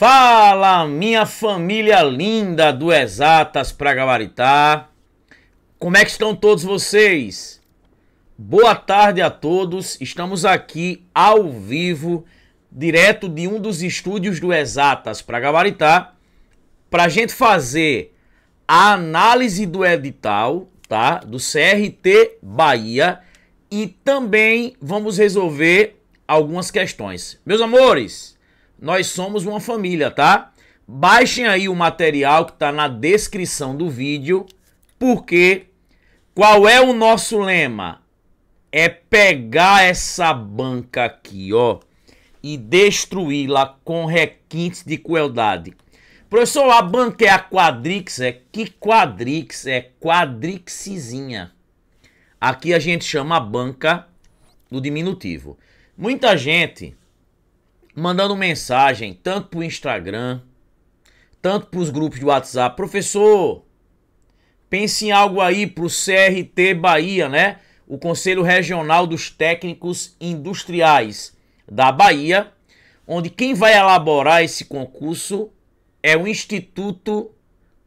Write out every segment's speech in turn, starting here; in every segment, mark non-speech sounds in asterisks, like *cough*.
Fala, minha família linda do Exatas para Gabaritar. Como é que estão todos vocês? Boa tarde a todos. Estamos aqui ao vivo, direto de um dos estúdios do Exatas para Gabaritar, para gente fazer a análise do edital, tá? Do CRT Bahia e também vamos resolver algumas questões. Meus amores, nós somos uma família, tá? Baixem aí o material que está na descrição do vídeo, porque qual é o nosso lema? É pegar essa banca aqui, ó, e destruí-la com requintes de crueldade. Professor, a banca é a quadrix? É que quadrix? É quadrixzinha. Aqui a gente chama a banca no diminutivo. Muita gente mandando mensagem tanto pro Instagram, tanto pros grupos de WhatsApp. Professor, pense em algo aí pro CRT Bahia, né? O Conselho Regional dos Técnicos Industriais da Bahia, onde quem vai elaborar esse concurso é o Instituto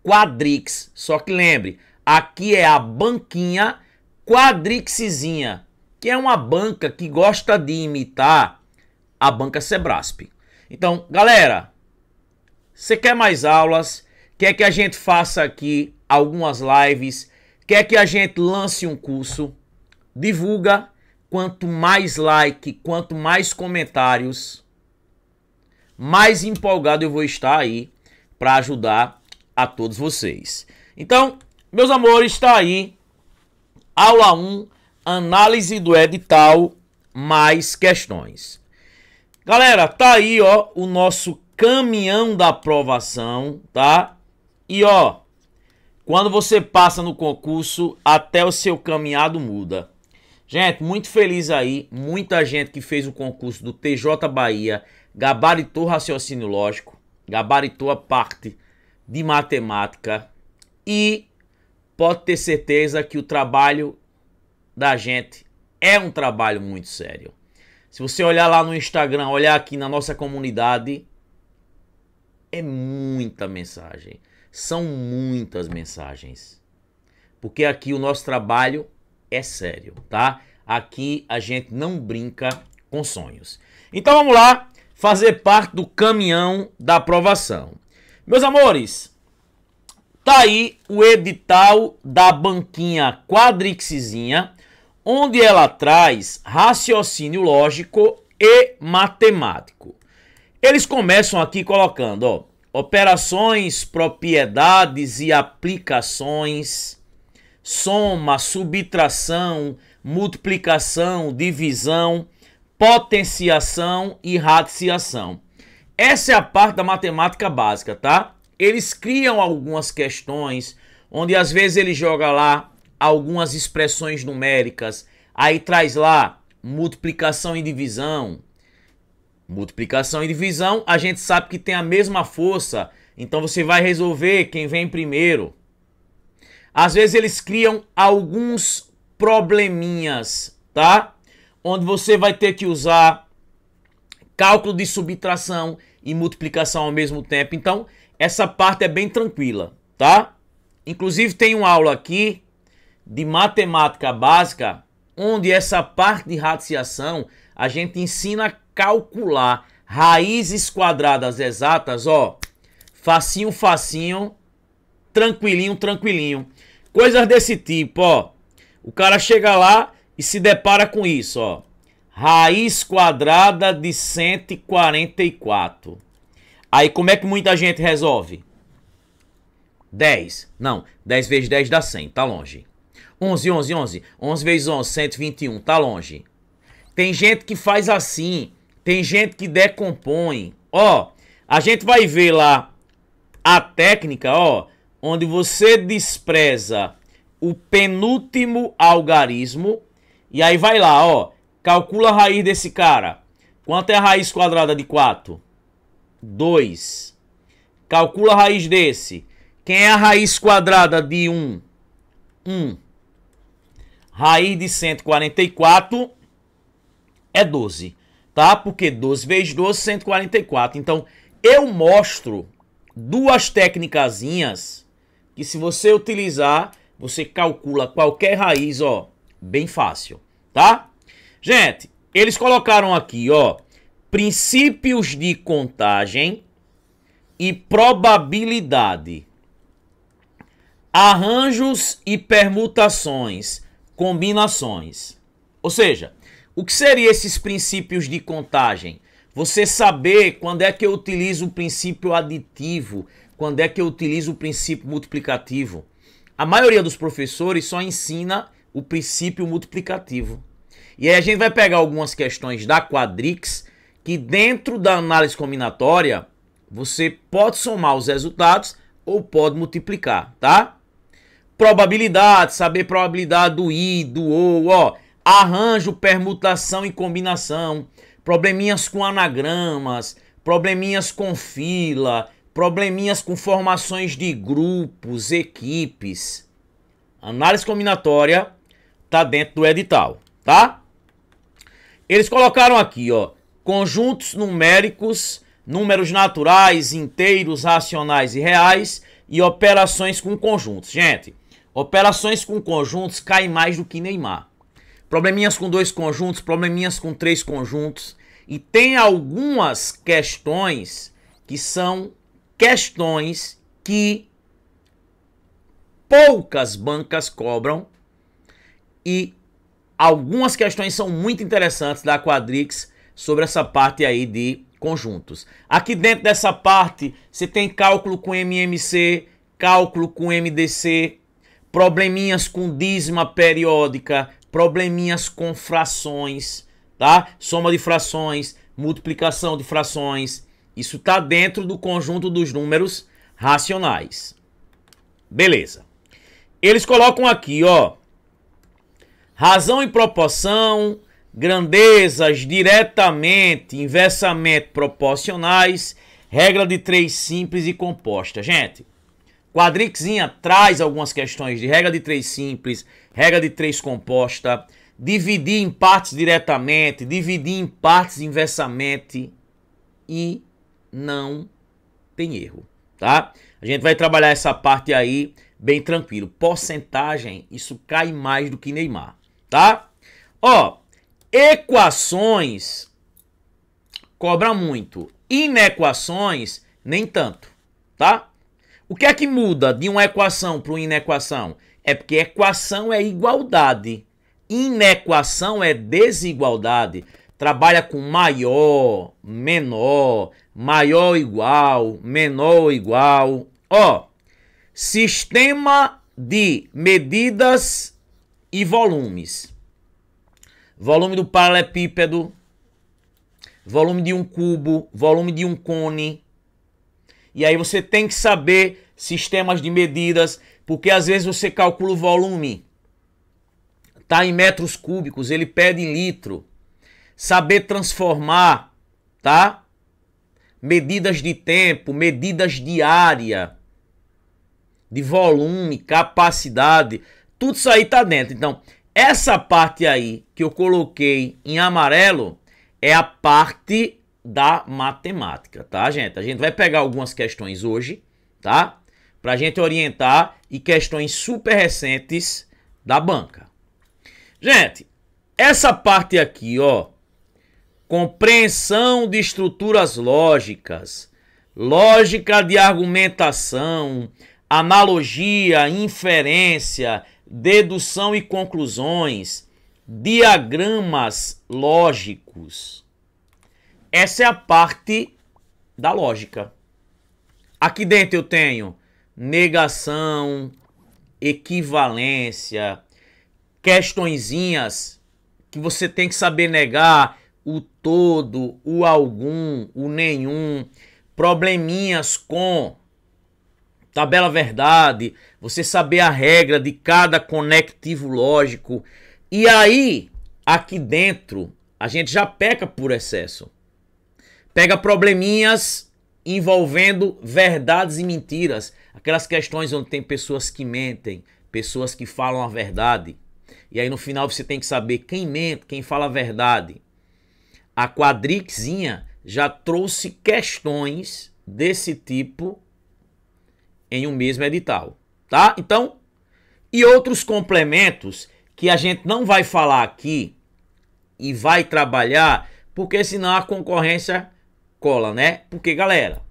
Quadrix. Só que lembre, aqui é a banquinha Quadrixzinha, que é uma banca que gosta de imitar a banca Sebrasp. Então, galera, você quer mais aulas? Quer que a gente faça aqui algumas lives? Quer que a gente lance um curso? Divulga. Quanto mais like, quanto mais comentários, mais empolgado eu vou estar aí para ajudar a todos vocês. Então, meus amores, está aí aula 1, análise do edital mais questões. Galera, tá aí, ó, o nosso caminhão da aprovação, tá? E ó, quando você passa no concurso, até o seu caminhado muda. Gente, muito feliz aí, muita gente que fez o concurso do TJ Bahia, gabaritou raciocínio lógico, gabaritou a parte de matemática e pode ter certeza que o trabalho da gente é um trabalho muito sério. Se você olhar lá no Instagram, olhar aqui na nossa comunidade, é muita mensagem. São muitas mensagens. Porque aqui o nosso trabalho é sério, tá? Aqui a gente não brinca com sonhos. Então vamos lá fazer parte do caminhão da aprovação. Meus amores, tá aí o edital da banquinha Quadrixzinha onde ela traz raciocínio lógico e matemático. Eles começam aqui colocando, ó, operações, propriedades e aplicações, soma, subtração, multiplicação, divisão, potenciação e radiciação. Essa é a parte da matemática básica, tá? Eles criam algumas questões onde às vezes ele joga lá algumas expressões numéricas. Aí traz lá multiplicação e divisão. Multiplicação e divisão, a gente sabe que tem a mesma força, então você vai resolver quem vem primeiro. Às vezes eles criam alguns probleminhas, tá? Onde você vai ter que usar cálculo de subtração e multiplicação ao mesmo tempo. Então, essa parte é bem tranquila, tá? Inclusive tem uma aula aqui de matemática básica, onde essa parte de radiciação a gente ensina a calcular raízes quadradas exatas, ó, facinho, facinho, tranquilinho, tranquilinho. Coisas desse tipo, ó. O cara chega lá e se depara com isso, ó. Raiz quadrada de 144. Aí como é que muita gente resolve? 10. Não, 10 vezes 10 dá 100, tá longe. 11, 11, 11. 11 vezes 11, 121. Tá longe. Tem gente que faz assim. Tem gente que decompõe. Ó, a gente vai ver lá a técnica, ó. Onde você despreza o penúltimo algarismo. E aí vai lá, ó. Calcula a raiz desse cara. Quanto é a raiz quadrada de 4? 2. Calcula a raiz desse. Quem é a raiz quadrada de 1? 1. Raiz de 144 é 12, tá? Porque 12 vezes 12, 144. Então, eu mostro duas técnicazinhas que se você utilizar, você calcula qualquer raiz, ó, bem fácil, tá? Gente, eles colocaram aqui, ó, princípios de contagem e probabilidade, arranjos e permutações, combinações. Ou seja, o que seriam esses princípios de contagem? Você saber quando é que eu utilizo o princípio aditivo, quando é que eu utilizo o princípio multiplicativo. A maioria dos professores só ensina o princípio multiplicativo. E aí a gente vai pegar algumas questões da Quadrix, que dentro da análise combinatória, você pode somar os resultados ou pode multiplicar, tá? probabilidade, saber probabilidade do i, do ou, ó, arranjo, permutação e combinação, probleminhas com anagramas, probleminhas com fila, probleminhas com formações de grupos, equipes. Análise combinatória tá dentro do edital, tá? Eles colocaram aqui, ó, conjuntos numéricos, números naturais, inteiros, racionais e reais e operações com conjuntos. Gente, Operações com conjuntos caem mais do que Neymar. Probleminhas com dois conjuntos, probleminhas com três conjuntos. E tem algumas questões que são questões que poucas bancas cobram e algumas questões são muito interessantes da Quadrix sobre essa parte aí de conjuntos. Aqui dentro dessa parte, você tem cálculo com MMC, cálculo com MDC, probleminhas com dízima periódica, probleminhas com frações, tá? Soma de frações, multiplicação de frações. Isso está dentro do conjunto dos números racionais. Beleza. Eles colocam aqui, ó. Razão e proporção, grandezas diretamente, inversamente proporcionais, regra de três simples e composta. Gente, Quadrixinha traz algumas questões de regra de três simples, regra de três composta, dividir em partes diretamente, dividir em partes inversamente e não tem erro, tá? A gente vai trabalhar essa parte aí bem tranquilo. Porcentagem, isso cai mais do que Neymar, tá? Ó, equações cobra muito, inequações nem tanto, tá? O que é que muda de uma equação para uma inequação? É porque equação é igualdade, inequação é desigualdade. Trabalha com maior, menor, maior igual, menor igual. Ó, sistema de medidas e volumes. Volume do paralelepípedo, volume de um cubo, volume de um cone. E aí você tem que saber sistemas de medidas, porque às vezes você calcula o volume, tá em metros cúbicos, ele pede em litro. Saber transformar, tá? Medidas de tempo, medidas de área, de volume, capacidade, tudo isso aí tá dentro. Então, essa parte aí que eu coloquei em amarelo é a parte da matemática, tá, gente? A gente vai pegar algumas questões hoje, tá? para a gente orientar e questões super recentes da banca. Gente, essa parte aqui, ó, compreensão de estruturas lógicas, lógica de argumentação, analogia, inferência, dedução e conclusões, diagramas lógicos. Essa é a parte da lógica. Aqui dentro eu tenho negação, equivalência, questõezinhas que você tem que saber negar o todo, o algum, o nenhum, probleminhas com tabela verdade, você saber a regra de cada conectivo lógico. E aí, aqui dentro, a gente já peca por excesso. Pega probleminhas envolvendo verdades e mentiras. Aquelas questões onde tem pessoas que mentem, pessoas que falam a verdade. E aí no final você tem que saber quem mente, quem fala a verdade. A quadrixinha já trouxe questões desse tipo em um mesmo edital, tá? Então, e outros complementos que a gente não vai falar aqui e vai trabalhar, porque senão a concorrência cola, né? Porque galera,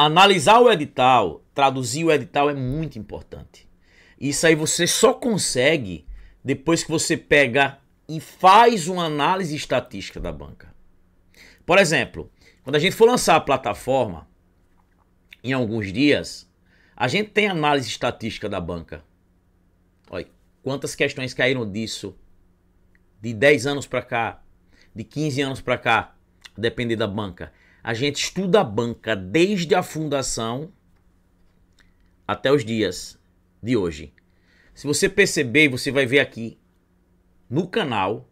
Analisar o edital, traduzir o edital é muito importante. Isso aí você só consegue depois que você pega e faz uma análise estatística da banca. Por exemplo, quando a gente for lançar a plataforma, em alguns dias, a gente tem análise estatística da banca. Olha, quantas questões caíram disso de 10 anos para cá, de 15 anos para cá, depender da banca a gente estuda a banca desde a fundação até os dias de hoje. Se você perceber, você vai ver aqui no canal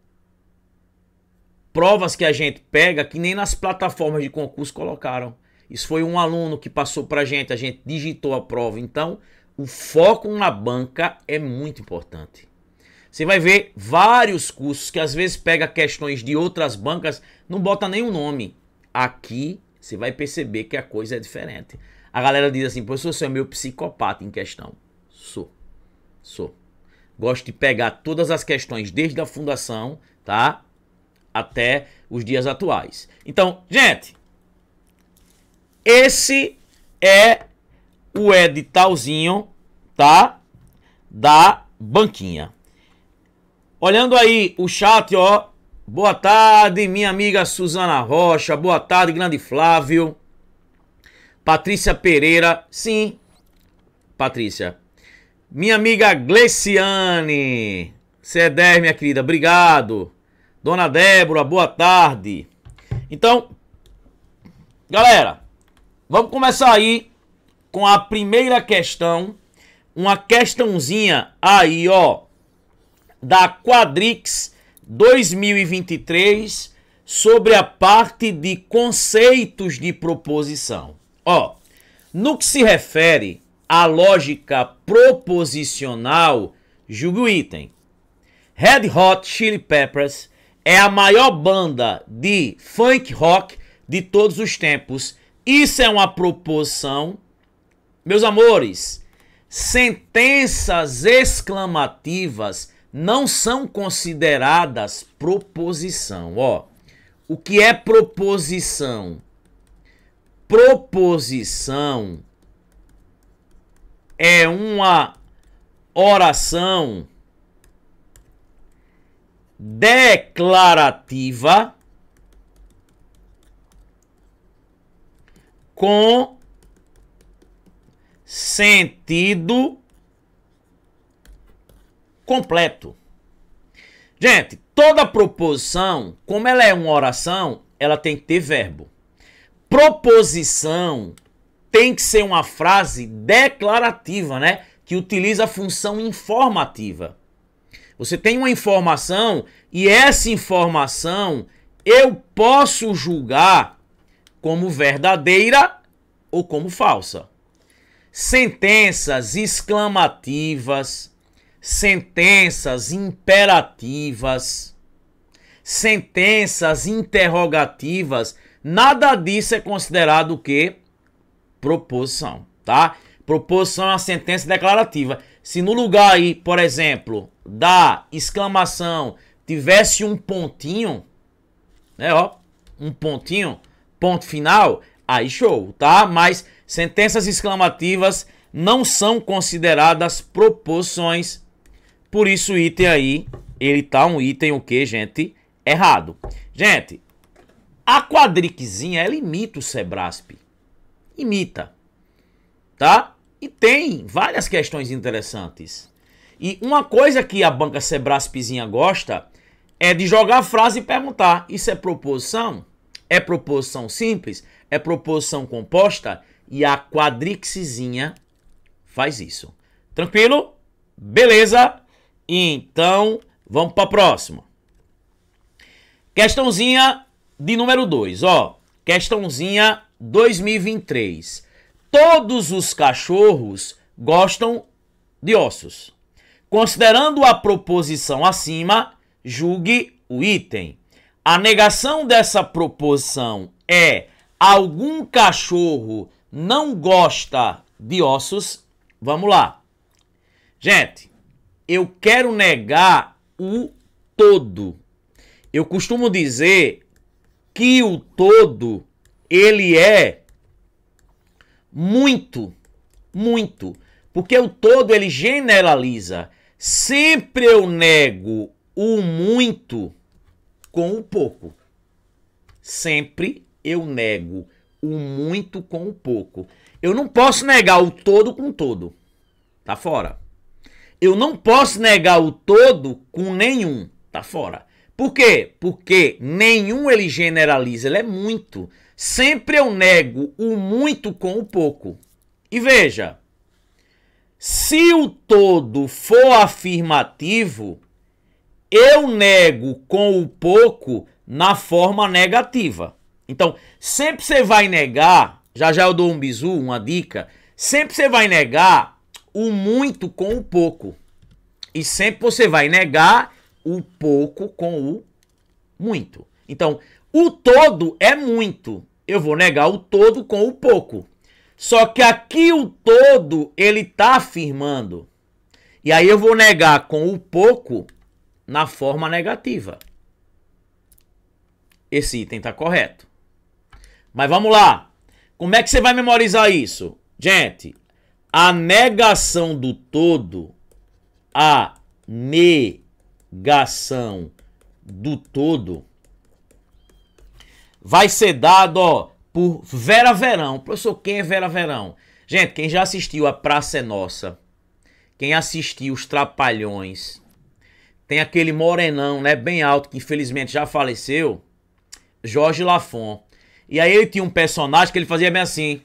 provas que a gente pega que nem nas plataformas de concurso colocaram. Isso foi um aluno que passou para a gente, a gente digitou a prova. Então, o foco na banca é muito importante. Você vai ver vários cursos que às vezes pega questões de outras bancas, não bota nenhum nome aqui você vai perceber que a coisa é diferente. A galera diz assim, professor, você é meu psicopata em questão. Sou. Sou. Gosto de pegar todas as questões desde a fundação, tá? Até os dias atuais. Então, gente, esse é o editalzinho, tá? Da banquinha. Olhando aí o chat, ó, Boa tarde, minha amiga Suzana Rocha. Boa tarde, grande Flávio. Patrícia Pereira. Sim, Patrícia. Minha amiga Gleciane. Você é 10, minha querida. Obrigado. Dona Débora, boa tarde. Então, galera, vamos começar aí com a primeira questão. Uma questãozinha aí, ó, da Quadrix 2023 sobre a parte de conceitos de proposição. Ó, no que se refere à lógica proposicional, julgue o item. Red Hot Chili Peppers é a maior banda de funk rock de todos os tempos. Isso é uma proposição. Meus amores, sentenças exclamativas não são consideradas proposição. Ó, o que é proposição? Proposição é uma oração declarativa com sentido completo. Gente, toda proposição, como ela é uma oração, ela tem que ter verbo. Proposição tem que ser uma frase declarativa, né? Que utiliza a função informativa. Você tem uma informação e essa informação eu posso julgar como verdadeira ou como falsa. Sentenças exclamativas, sentenças imperativas, sentenças interrogativas, nada disso é considerado o que? Proposição, tá? Proposição é uma sentença declarativa. Se no lugar aí, por exemplo, da exclamação tivesse um pontinho, né, ó, um pontinho, ponto final, aí show, tá? Mas sentenças exclamativas não são consideradas proposições por isso o item aí, ele tá um item o que, gente? Errado. Gente, a quadriquezinha, ela imita o Sebrasp. Imita. Tá? E tem várias questões interessantes. E uma coisa que a banca Sebraspzinha gosta é de jogar a frase e perguntar: isso é proposição? É proposição simples? É proposição composta? E a quadrixzinha faz isso. Tranquilo? Beleza? Então, vamos para a próxima. Questãozinha de número 2, ó. Questãozinha 2023. Todos os cachorros gostam de ossos. Considerando a proposição acima, julgue o item. A negação dessa proposição é algum cachorro não gosta de ossos? Vamos lá. Gente, eu quero negar o todo. Eu costumo dizer que o todo ele é muito, muito, porque o todo ele generaliza. Sempre eu nego o muito com o pouco. Sempre eu nego o muito com o pouco. Eu não posso negar o todo com o todo. Tá fora eu não posso negar o todo com nenhum. Tá fora. Por quê? Porque nenhum ele generaliza, ele é muito. Sempre eu nego o muito com o pouco. E veja, se o todo for afirmativo, eu nego com o pouco na forma negativa. Então, sempre você vai negar, já já eu dou um bizu, uma dica, sempre você vai negar o muito com o pouco. E sempre você vai negar o pouco com o muito. Então, o todo é muito. Eu vou negar o todo com o pouco. Só que aqui o todo ele está afirmando. E aí eu vou negar com o pouco na forma negativa. Esse item está correto. Mas vamos lá. Como é que você vai memorizar isso? Gente, a negação do todo, a negação do todo, vai ser dado ó, por Vera Verão. Professor, quem é Vera Verão? Gente, quem já assistiu A Praça é Nossa, quem assistiu Os Trapalhões, tem aquele morenão, né, bem alto, que infelizmente já faleceu, Jorge Lafon. E aí ele tinha um personagem que ele fazia bem assim.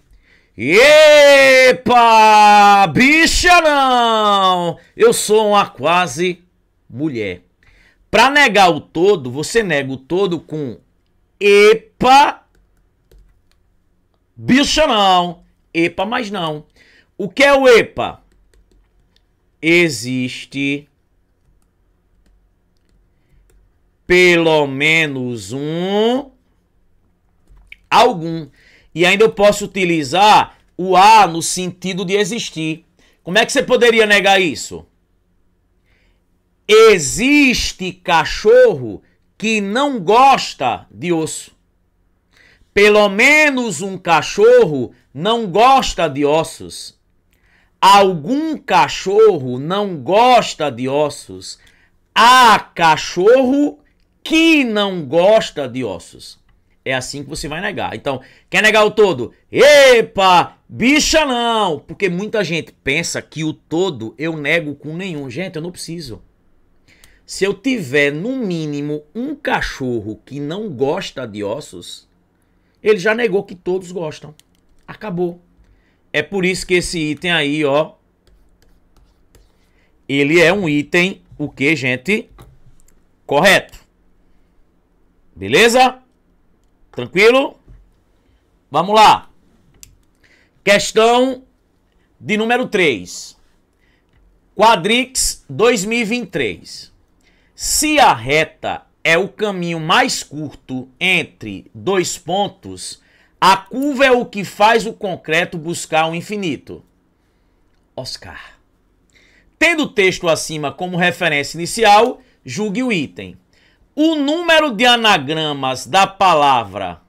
Epa, bicha não! Eu sou uma quase mulher. Para negar o todo, você nega o todo com epa, bicha não, epa, mas não. O que é o epa? Existe pelo menos um algum. E ainda eu posso utilizar o a no sentido de existir. Como é que você poderia negar isso? Existe cachorro que não gosta de osso. Pelo menos um cachorro não gosta de ossos. Algum cachorro não gosta de ossos. Há cachorro que não gosta de ossos. É assim que você vai negar. Então, quer negar o todo? Epa, bicha não! Porque muita gente pensa que o todo eu nego com nenhum. Gente, eu não preciso. Se eu tiver no mínimo um cachorro que não gosta de ossos, ele já negou que todos gostam. Acabou. É por isso que esse item aí, ó, ele é um item o que, gente? Correto. Beleza? Tranquilo? Vamos lá. Questão de número 3. Quadrix 2023. Se a reta é o caminho mais curto entre dois pontos, a curva é o que faz o concreto buscar o infinito. Oscar. Tendo o texto acima como referência inicial, julgue o item. O número de anagramas da palavra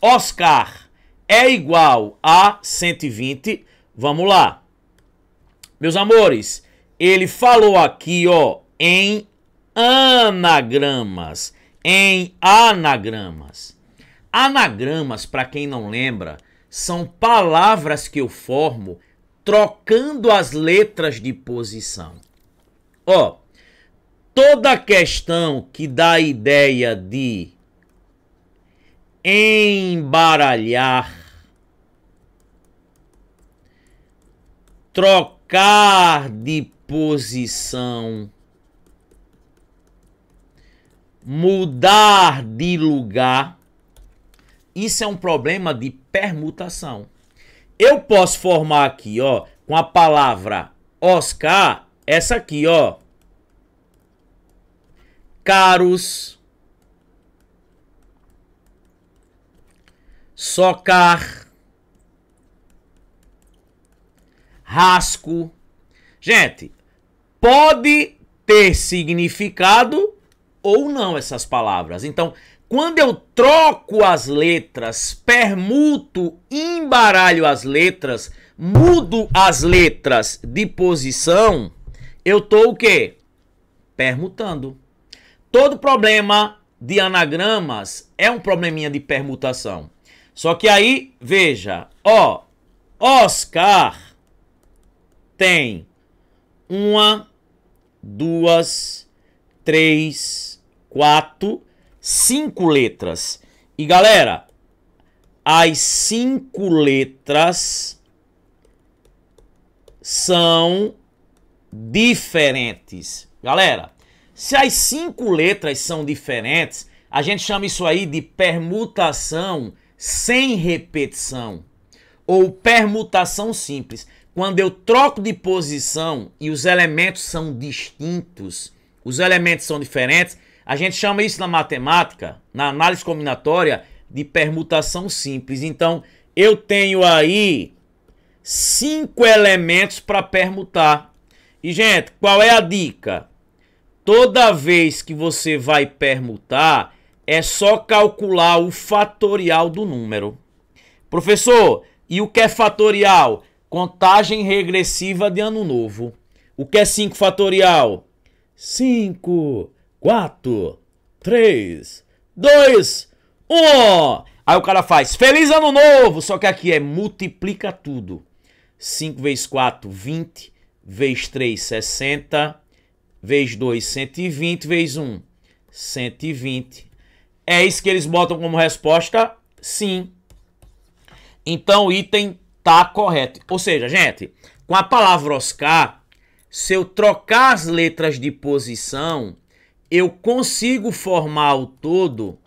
Oscar é igual a 120. Vamos lá. Meus amores, ele falou aqui, ó, em anagramas, em anagramas. Anagramas, para quem não lembra, são palavras que eu formo trocando as letras de posição. Ó, toda questão que dá a ideia de embaralhar, trocar de posição, mudar de lugar, isso é um problema de permutação. Eu posso formar aqui, ó, com a palavra Oscar, essa aqui, ó caros, socar, rasco. Gente, pode ter significado ou não essas palavras. Então, quando eu troco as letras, permuto, embaralho as letras, mudo as letras de posição, eu tô o quê? Permutando. Todo problema de anagramas é um probleminha de permutação. Só que aí, veja, ó, Oscar tem uma, duas, três, quatro, cinco letras. E galera, as cinco letras são diferentes. Galera, se as cinco letras são diferentes, a gente chama isso aí de permutação sem repetição ou permutação simples. Quando eu troco de posição e os elementos são distintos, os elementos são diferentes, a gente chama isso na matemática, na análise combinatória, de permutação simples. Então, eu tenho aí cinco elementos para permutar. E, gente, qual é a dica? Toda vez que você vai permutar, é só calcular o fatorial do número. Professor, e o que é fatorial? Contagem regressiva de ano novo. O que é 5 fatorial? 5, 4, 3, 2, 1. Aí o cara faz feliz ano novo, só que aqui é multiplica tudo. 5 vezes 4, 20, vezes 3, 60 vezes 2, 120, vezes 1, 120. É isso que eles botam como resposta? Sim. Então o item tá correto. Ou seja, gente, com a palavra Oscar, se eu trocar as letras de posição, eu consigo formar o todo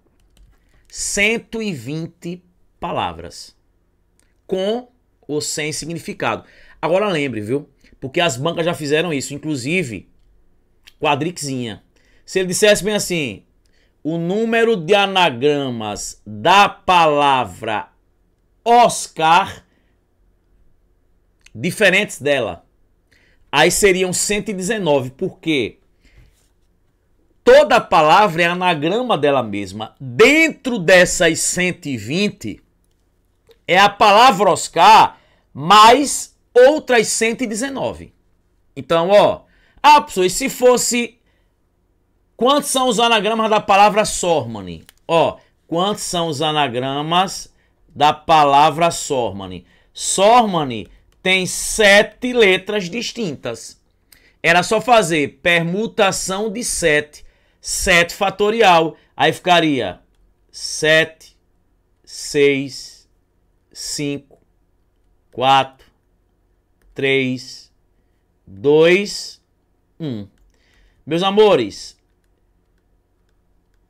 120 palavras. Com ou sem significado. Agora lembre, viu? Porque as bancas já fizeram isso. Inclusive, quadrixinha. Se ele dissesse bem assim, o número de anagramas da palavra Oscar diferentes dela. Aí seriam 119, porque toda palavra é anagrama dela mesma. Dentro dessas 120 é a palavra Oscar mais outras 119. Então, ó, ah, pessoal, e se fosse. Quantos são os anagramas da palavra Sormani? Ó, quantos são os anagramas da palavra Sormani? Sormani tem sete letras distintas. Era só fazer permutação de sete, sete fatorial. Aí ficaria sete, seis, cinco, quatro, três, dois. 1. Hum. Meus amores,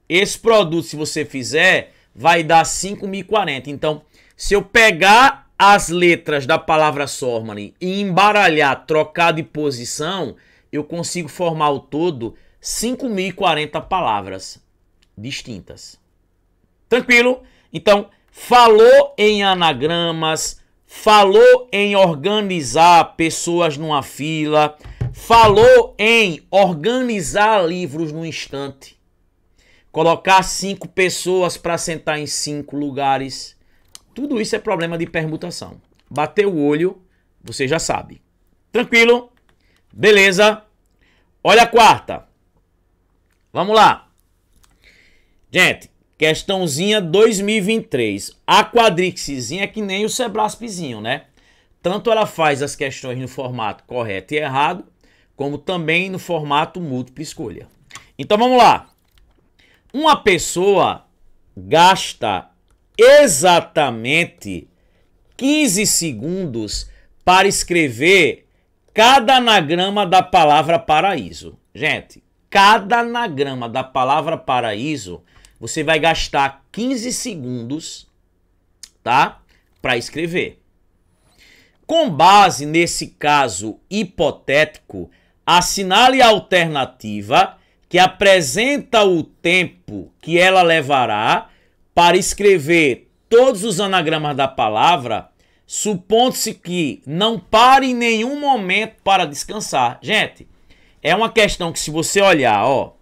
esse produto, se você fizer, vai dar 5.040. Então, se eu pegar as letras da palavra Sormani e embaralhar, trocar de posição, eu consigo formar o todo 5.040 palavras distintas. Tranquilo? Então, falou em anagramas, falou em organizar pessoas numa fila, Falou em organizar livros no instante. Colocar cinco pessoas para sentar em cinco lugares. Tudo isso é problema de permutação. Bateu o olho, você já sabe. Tranquilo? Beleza? Olha a quarta. Vamos lá. Gente, questãozinha 2023. A quadrixzinha é que nem o Sebraspzinho, né? Tanto ela faz as questões no formato correto e errado, como também no formato múltipla escolha. Então vamos lá. Uma pessoa gasta exatamente 15 segundos para escrever cada anagrama da palavra paraíso. Gente, cada anagrama da palavra paraíso, você vai gastar 15 segundos, tá? Para escrever. Com base nesse caso hipotético, assinale a alternativa que apresenta o tempo que ela levará para escrever todos os anagramas da palavra, supondo-se que não pare em nenhum momento para descansar. Gente, é uma questão que se você olhar, ó,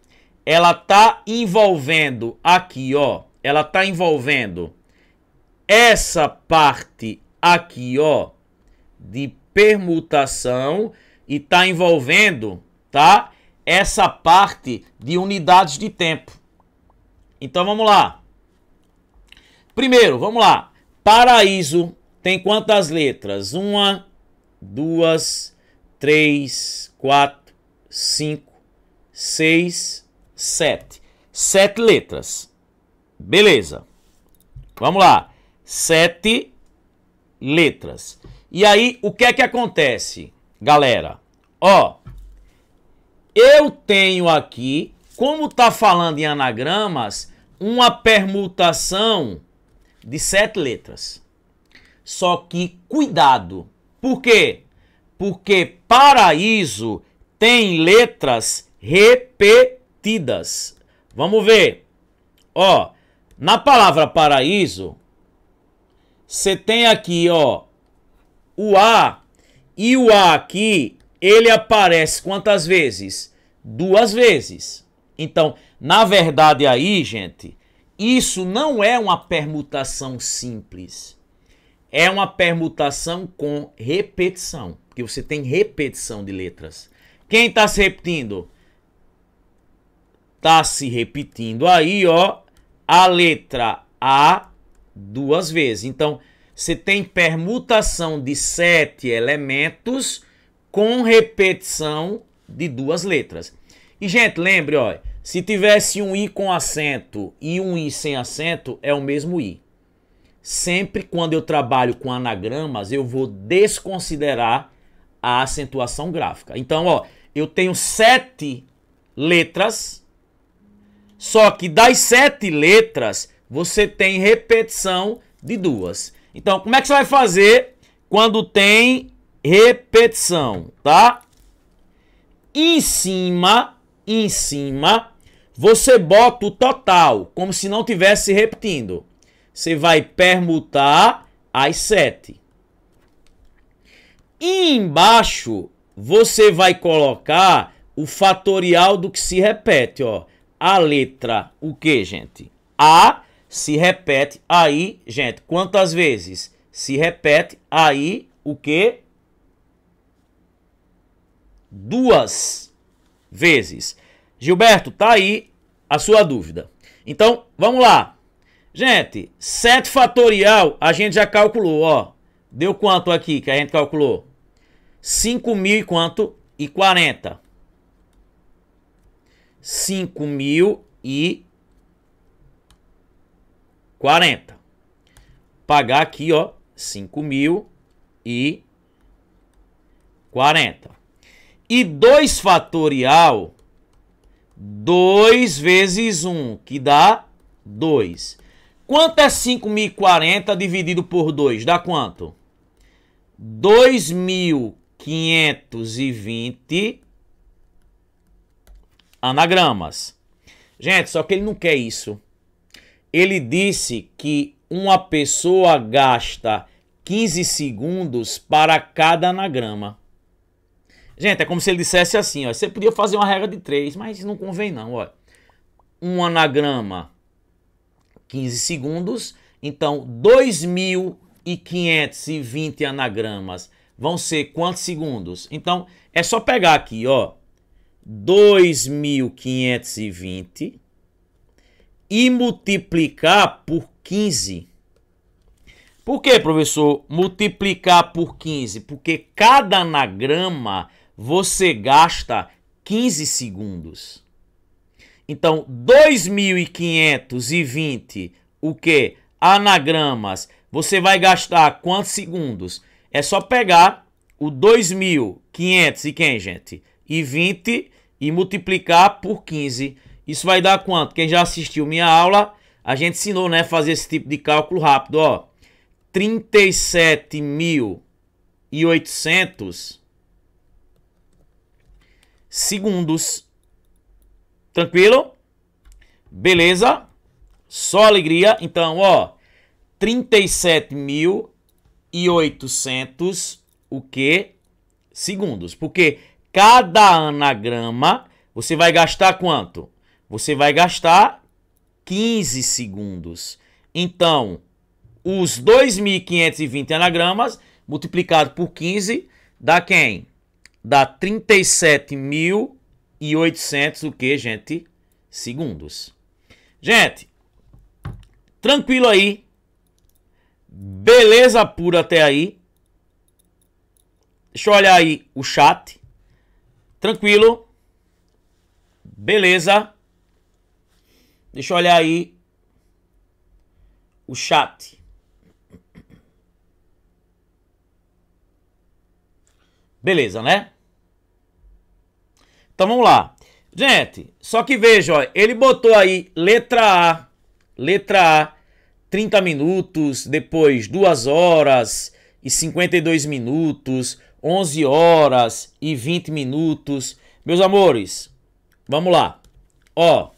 ela tá envolvendo aqui, ó, ela tá envolvendo essa parte aqui, ó, de permutação e está envolvendo, tá? Essa parte de unidades de tempo. Então vamos lá. Primeiro, vamos lá. Paraíso tem quantas letras? Uma, duas, três, quatro, cinco, seis, sete. Sete letras. Beleza. Vamos lá. Sete letras. E aí, o que é que acontece? galera, ó, eu tenho aqui, como tá falando em anagramas, uma permutação de sete letras. Só que cuidado. Por quê? Porque paraíso tem letras repetidas. Vamos ver. Ó, na palavra paraíso, você tem aqui, ó, o A e o A aqui, ele aparece quantas vezes? Duas vezes. Então, na verdade aí, gente, isso não é uma permutação simples. É uma permutação com repetição, porque você tem repetição de letras. Quem está se repetindo? Está se repetindo aí, ó, a letra A duas vezes. Então, se tem permutação de sete elementos com repetição de duas letras. E, gente, lembre, ó, se tivesse um i com acento e um i sem acento, é o mesmo i. Sempre quando eu trabalho com anagramas, eu vou desconsiderar a acentuação gráfica. Então, ó, eu tenho sete letras, só que das sete letras, você tem repetição de duas. Então, como é que você vai fazer quando tem repetição, tá? Em cima, em cima, você bota o total, como se não tivesse repetindo. Você vai permutar as sete. E embaixo, você vai colocar o fatorial do que se repete, ó. A letra, o que, gente? A se repete aí, gente, quantas vezes se repete aí o quê? Duas vezes. Gilberto, tá aí a sua dúvida. Então, vamos lá. Gente, 7 fatorial a gente já calculou, ó. Deu quanto aqui que a gente calculou? 5 mil e quanto? E 40. 5 mil e 40. Pagar aqui, ó, 5 mil e 40. E 2 fatorial, 2 vezes 1, que dá 2. Quanto é 5.040 dividido por 2? Dá quanto? 2.520 anagramas. Gente, só que ele não quer isso. Ele disse que uma pessoa gasta 15 segundos para cada anagrama. Gente, é como se ele dissesse assim, ó, você podia fazer uma regra de três, mas não convém não, ó. Um anagrama, 15 segundos, então 2.520 anagramas vão ser quantos segundos? Então, é só pegar aqui, ó, 2.520 e multiplicar por 15. Por que, professor, multiplicar por 15? Porque cada anagrama você gasta 15 segundos. Então, 2520, o que? Anagramas. Você vai gastar quantos segundos? É só pegar o 2500 e quem, gente? E 20 e multiplicar por 15 isso vai dar quanto? Quem já assistiu minha aula, a gente ensinou, né, fazer esse tipo de cálculo rápido, ó. 37.800 segundos. Tranquilo? Beleza? Só alegria. Então, ó, 37.800 o quê? Segundos. Porque cada anagrama você vai gastar quanto? Você vai gastar 15 segundos. Então, os 2.520 anagramas multiplicado por 15 dá quem? Dá 37.800 o que, gente? Segundos. Gente, tranquilo aí. Beleza pura até aí. Deixa eu olhar aí o chat. Tranquilo. Beleza. Deixa eu olhar aí o chat. Beleza, né? Então vamos lá. Gente, só que veja, ó, ele botou aí letra A, letra A, 30 minutos, depois 2 horas e 52 minutos, 11 horas e 20 minutos. Meus amores, vamos lá. Ó,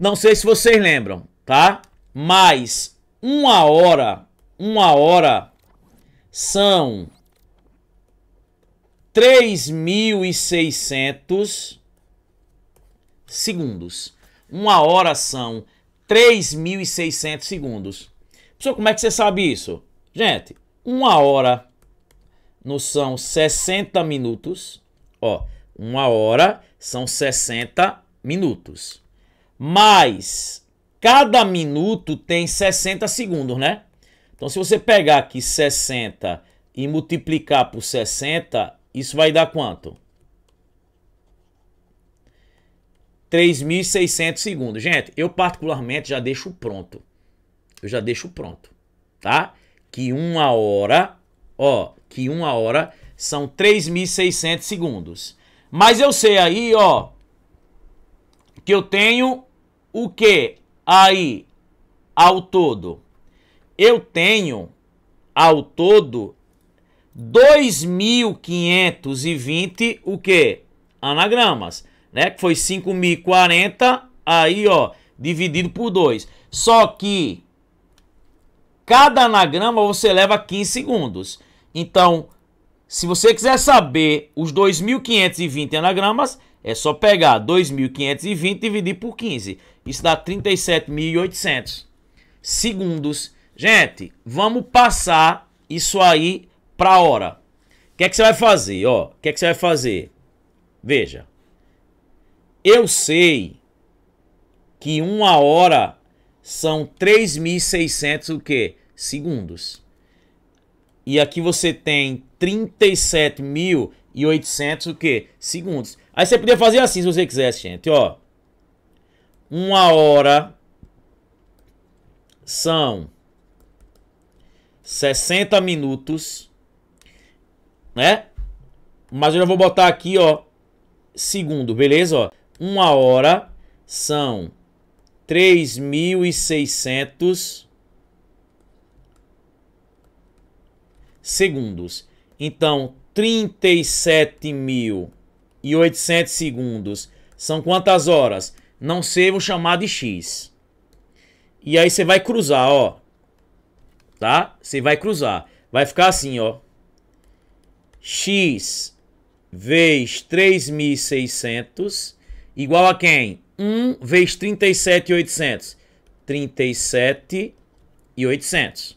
não sei se vocês lembram, tá? Mas uma hora, uma hora são 3.600 segundos. Uma hora são 3.600 segundos. Pessoal, como é que você sabe isso? Gente, uma hora não são 60 minutos. Ó, uma hora são 60 minutos. Mas cada minuto tem 60 segundos, né? Então, se você pegar aqui 60 e multiplicar por 60, isso vai dar quanto? 3.600 segundos. Gente, eu particularmente já deixo pronto. Eu já deixo pronto, tá? Que uma hora, ó, que uma hora são 3.600 segundos. Mas eu sei aí, ó, que eu tenho o que aí ao todo? Eu tenho ao todo 2.520 o que? Anagramas, né? Que foi 5.040 aí, ó, dividido por 2. Só que cada anagrama você leva 15 segundos. Então, se você quiser saber os 2.520 anagramas, é só pegar 2.520 dividir por 15. Isso dá 37.800 segundos. Gente, vamos passar isso aí para hora. O que é que você vai fazer? Ó, o que é que você vai fazer? Veja. Eu sei que uma hora são 3.600 o quê? Segundos. E aqui você tem 37.800 o quê? Segundos. Aí você podia fazer assim, se você quisesse, gente, ó. Uma hora são 60 minutos, né? Mas eu já vou botar aqui, ó, segundo, beleza? Ó, uma hora são 3.600 segundos. Então, 37 mil e 800 segundos são quantas horas? Não sei, vou chamar de X. E aí você vai cruzar, ó. Tá? Você vai cruzar. Vai ficar assim, ó. X vezes 3.600 igual a quem? 1 vezes 37.800. 37.800.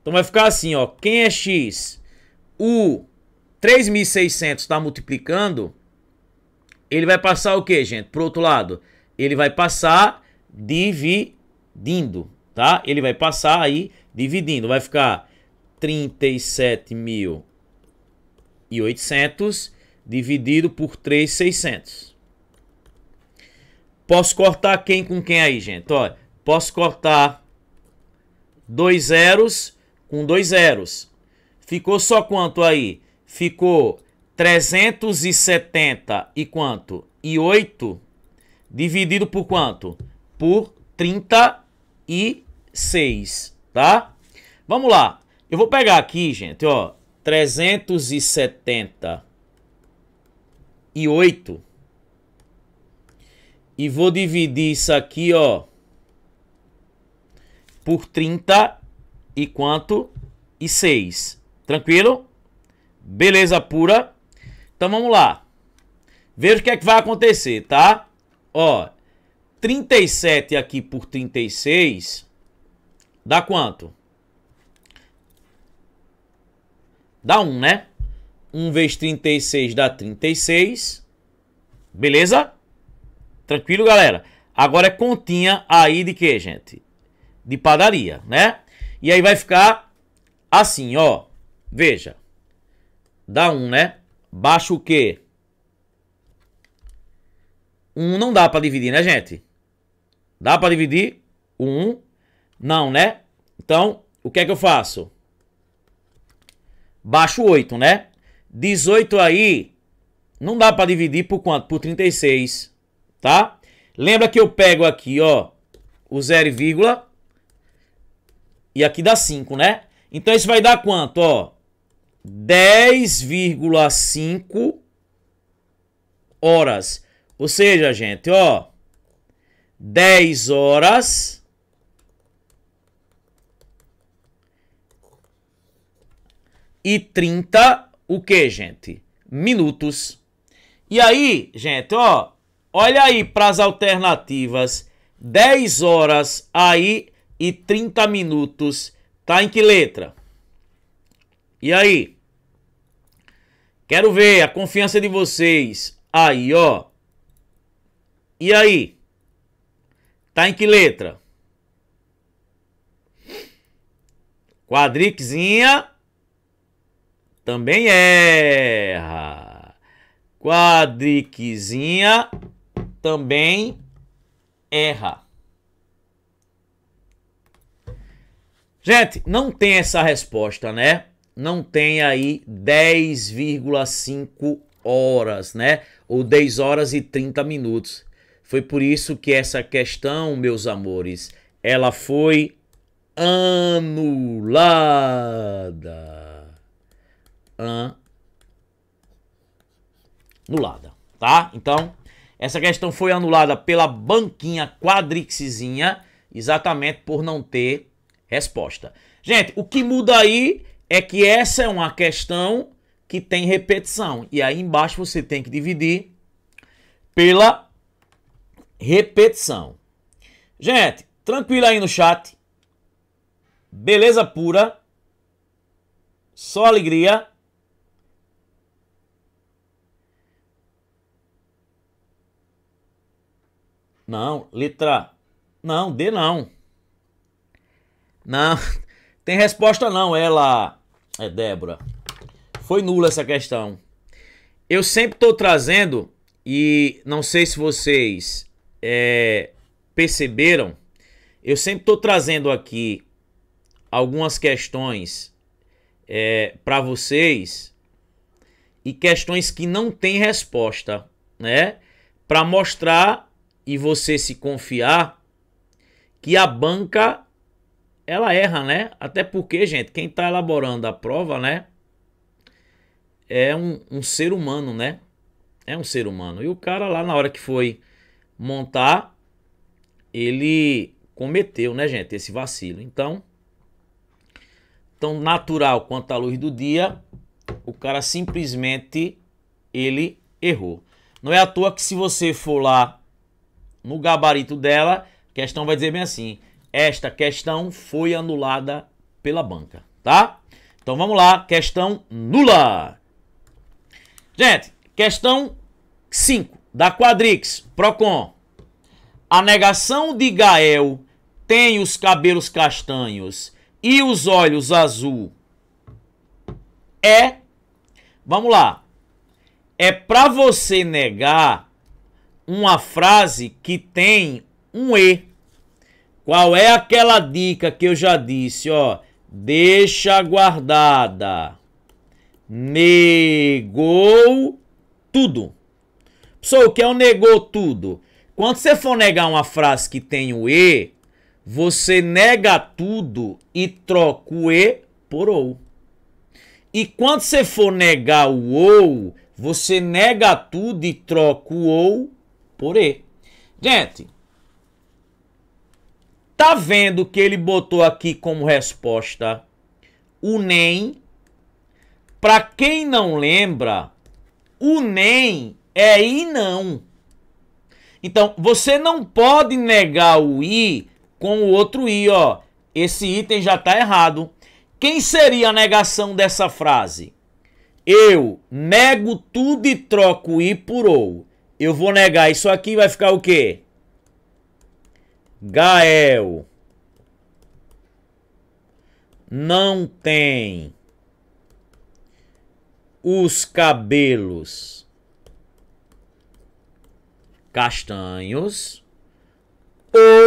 Então vai ficar assim, ó. Quem é X? U 3.600 está multiplicando, ele vai passar o quê, gente? o outro lado, ele vai passar dividindo, tá? Ele vai passar aí dividindo, vai ficar 37.800 dividido por 3.600. Posso cortar quem com quem aí, gente? Olha, posso cortar dois zeros com dois zeros. Ficou só quanto aí? ficou 370 e quanto? E 8 dividido por quanto? Por 36, tá? Vamos lá. Eu vou pegar aqui, gente, ó, 370 e 8 e vou dividir isso aqui, ó, por 30 e quanto? E 6. Tranquilo? Beleza pura. Então vamos lá. Veja o que é que vai acontecer, tá? Ó, 37 aqui por 36 dá quanto? Dá 1, né? 1 vezes 36 dá 36. Beleza? Tranquilo, galera? Agora é continha aí de quê, gente? De padaria, né? E aí vai ficar assim, ó. Veja. Dá 1, um, né? Baixa o quê? 1 um não dá para dividir, né, gente? Dá para dividir? 1? Um, não, né? Então, o que é que eu faço? Baixo 8, né? 18 aí não dá para dividir por quanto? Por 36, tá? Lembra que eu pego aqui, ó, o 0, e aqui dá 5, né? Então isso vai dar quanto, ó? 10,5 horas. Ou seja, gente, ó, 10 horas e 30 o que, gente? Minutos. E aí, gente, ó, olha aí para as alternativas. 10 horas aí e 30 minutos. Tá em que letra? E aí? Quero ver a confiança de vocês. Aí, ó. E aí? Tá em que letra? Quadriquezinha. também erra. Quadriquezinha também erra. Gente, não tem essa resposta, né? não tem aí 10,5 horas, né? Ou 10 horas e 30 minutos. Foi por isso que essa questão, meus amores, ela foi anulada. Anulada, tá? Então, essa questão foi anulada pela banquinha quadrixzinha, exatamente por não ter resposta. Gente, o que muda aí é que essa é uma questão que tem repetição. E aí embaixo você tem que dividir pela repetição. Gente, tranquilo aí no chat. Beleza pura. Só alegria. Não, letra. Não, D não. Não, *laughs* tem resposta não. Ela é Débora. Foi nula essa questão. Eu sempre estou trazendo, e não sei se vocês é, perceberam, eu sempre estou trazendo aqui algumas questões é, para vocês e questões que não têm resposta, né? Para mostrar e você se confiar que a banca ela erra, né? Até porque, gente, quem está elaborando a prova, né? É um, um, ser humano, né? É um ser humano. E o cara lá, na hora que foi montar, ele cometeu, né, gente, esse vacilo. Então, tão natural quanto a luz do dia, o cara simplesmente ele errou. Não é à toa que se você for lá no gabarito dela, a questão vai dizer bem assim: esta questão foi anulada pela banca, tá? Então vamos lá, questão nula. Gente, questão 5 da Quadrix, Procon. A negação de Gael tem os cabelos castanhos e os olhos azul. É Vamos lá. É para você negar uma frase que tem um e. Qual é aquela dica que eu já disse, ó? Deixa guardada. Negou tudo. Pessoal, o que é o negou tudo? Quando você for negar uma frase que tem o E, você nega tudo e troca o E por ou. E quando você for negar o ou, você nega tudo e troca o ou por E. Gente, Tá vendo que ele botou aqui como resposta o NEM? Para quem não lembra, o NEM é I não. Então, você não pode negar o I com o outro I, ó. Esse item já tá errado. Quem seria a negação dessa frase? Eu nego tudo e troco I por ou. Eu vou negar isso aqui, vai ficar o quê? Gael não tem os cabelos castanhos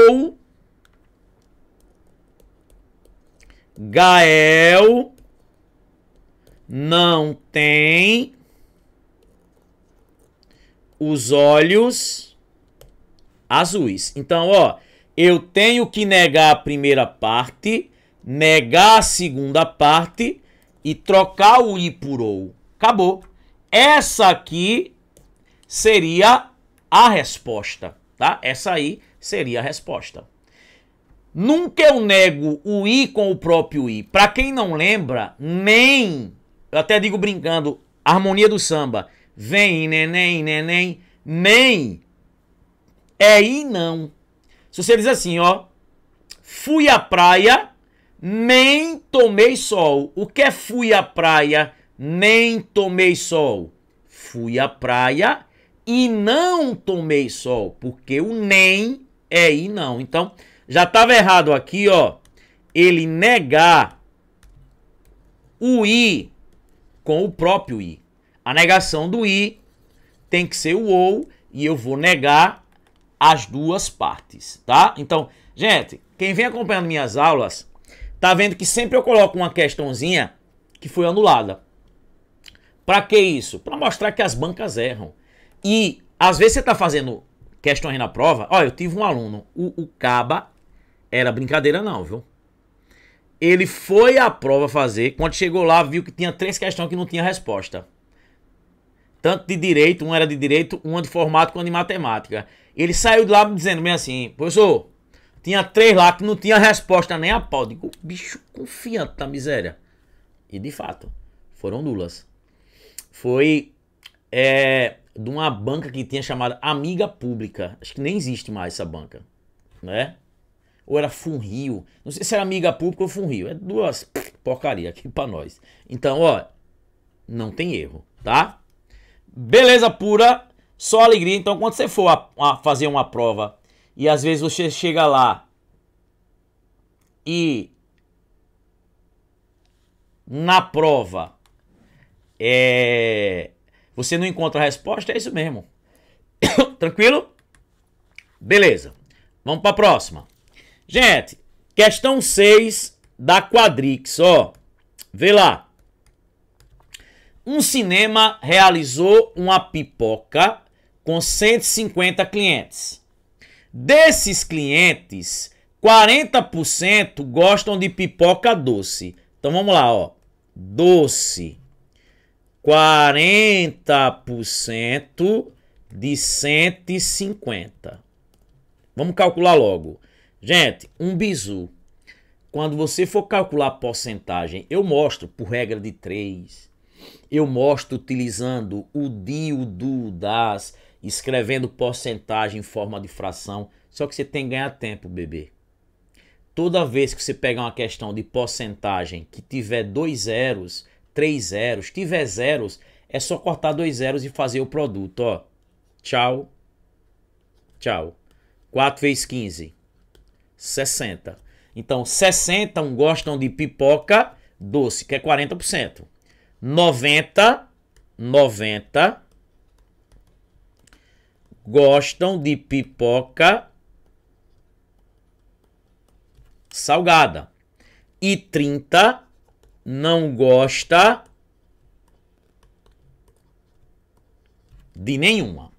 ou Gael não tem os olhos azuis. Então, ó, eu tenho que negar a primeira parte, negar a segunda parte e trocar o i por ou. Acabou. Essa aqui seria a resposta, tá? Essa aí seria a resposta. Nunca eu nego o i com o próprio i. Para quem não lembra, nem, eu até digo brincando, harmonia do samba, vem neném, neném, nem é i não. Se você diz assim, ó, fui à praia, nem tomei sol. O que é fui à praia, nem tomei sol? Fui à praia e não tomei sol, porque o nem é e não. Então, já estava errado aqui, ó. Ele negar o i com o próprio i. A negação do i tem que ser o ou e eu vou negar as duas partes, tá? Então, gente, quem vem acompanhando minhas aulas, tá vendo que sempre eu coloco uma questãozinha que foi anulada. Pra que isso? Para mostrar que as bancas erram. E às vezes você tá fazendo questões na prova. Olha, eu tive um aluno, o, o Caba, era brincadeira não, viu? Ele foi à prova fazer, quando chegou lá, viu que tinha três questões que não tinha resposta. Tanto de direito, um era de direito, uma de formato, uma de matemática. Ele saiu de lá dizendo bem assim, professor, tinha três lá que não tinha resposta nem a pau. Digo, bicho confiante da miséria. E de fato, foram nulas. Foi é, de uma banca que tinha chamada Amiga Pública. Acho que nem existe mais essa banca, né? Ou era Funrio. Não sei se era Amiga Pública ou Funrio. É duas porcaria aqui para nós. Então, ó, não tem erro, tá? Beleza pura. Só alegria. Então, quando você for a, a fazer uma prova e às vezes você chega lá e na prova é, você não encontra a resposta, é isso mesmo. *coughs* Tranquilo? Beleza. Vamos para a próxima. Gente, questão 6 da Quadrix, ó. Vê lá. Um cinema realizou uma pipoca com 150 clientes. Desses clientes, 40% gostam de pipoca doce. Então vamos lá, ó. Doce. 40% de 150. Vamos calcular logo. Gente, um bizu. Quando você for calcular a porcentagem, eu mostro por regra de 3. Eu mostro utilizando o DIO, do, das escrevendo porcentagem em forma de fração. Só que você tem que ganhar tempo, bebê. Toda vez que você pegar uma questão de porcentagem que tiver dois zeros, três zeros, tiver zeros, é só cortar dois zeros e fazer o produto, ó. Tchau. Tchau. 4 vezes 15. 60. Então, 60 gostam de pipoca doce, que é 40%. 90, 90 gostam de pipoca salgada. E 30 não gosta de nenhuma.